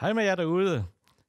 Hej med jer derude.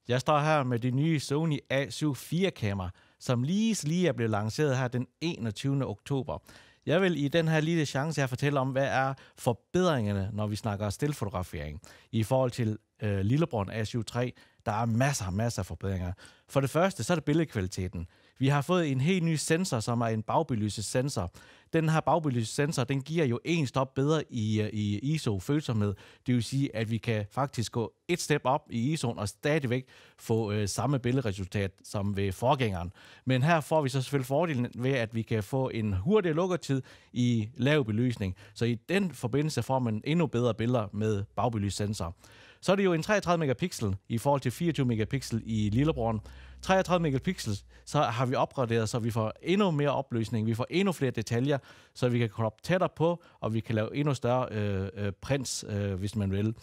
Jeg står her med det nye Sony a 7 4 kamera som lige lige er blevet lanceret her den 21. oktober. Jeg vil i den her lille chance her fortælle om, hvad er forbedringerne, når vi snakker stillfotografering i forhold til øh, Lillebrønd a III. Der er masser og masser af forbedringer. For det første, så er det billedkvaliteten. Vi har fået en helt ny sensor, som er en bagbelysesensor. Den her bagbelysesensor, den giver jo en stop bedre i, øh, i ISO-følsomhed. Det vil sige, at vi kan faktisk gå et step op i ISO'en og stadigvæk få øh, samme billedresultat som ved forgængeren. Men her får vi så selvfølgelig fordelen ved, at vi kan få en hurtig lukkertid i lav belysning. Så i den forbindelse får man endnu bedre billeder med bagbelyssensor så er det jo en 33 megapixel i forhold til 24 megapixel i lillebroren. 33 megapixel, så har vi opgraderet, så vi får endnu mere opløsning, vi får endnu flere detaljer, så vi kan kroppe tættere på, og vi kan lave endnu større øh, øh, prints, øh, hvis man vil.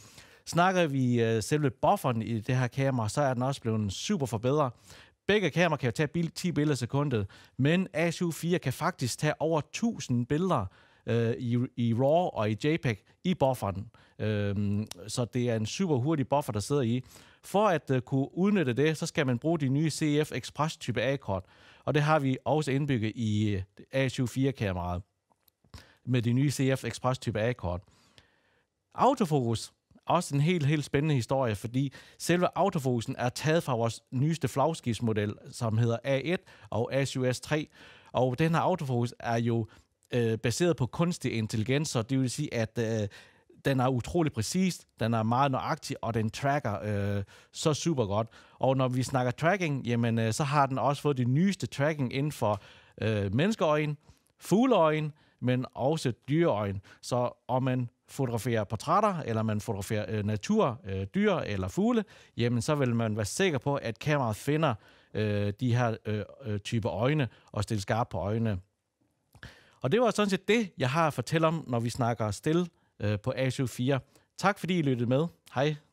Snakker vi øh, selve bufferen i det her kamera, så er den også blevet super forbedret. Begge kameraer kan jo tage 10 billeder i sekundet, men A74 kan faktisk tage over 1000 billeder øh, i, i RAW og i JPEG i bufferen. Øh, så det er en super hurtig buffer, der sidder i. For at øh, kunne udnytte det, så skal man bruge de nye CF Express type A-kort, og det har vi også indbygget i øh, A24-kameraet med de nye CF Express type A-kort. Autofokus også en helt, helt spændende historie, fordi selve autofokusen er taget fra vores nyeste flagskibsmodel, som hedder A1 og A7S3. Og den her autofokus er jo øh, baseret på kunstig intelligens, så det vil sige, at øh, den er utrolig præcis, den er meget nøjagtig, og den tracker øh, så super godt. Og når vi snakker tracking, jamen, øh, så har den også fået det nyeste tracking inden for øh, menneskeøjen, fugleøjen, men også dyreøjen. Så om man fotograferer portrætter, eller man fotograferer øh, natur, øh, dyr eller fugle, jamen så vil man være sikker på, at kameraet finder øh, de her øh, øh typer øjne og stille skarpt på øjnene. Og det var sådan set det, jeg har at fortælle om, når vi snakker stille øh, på A74. Tak fordi I lyttede med. Hej.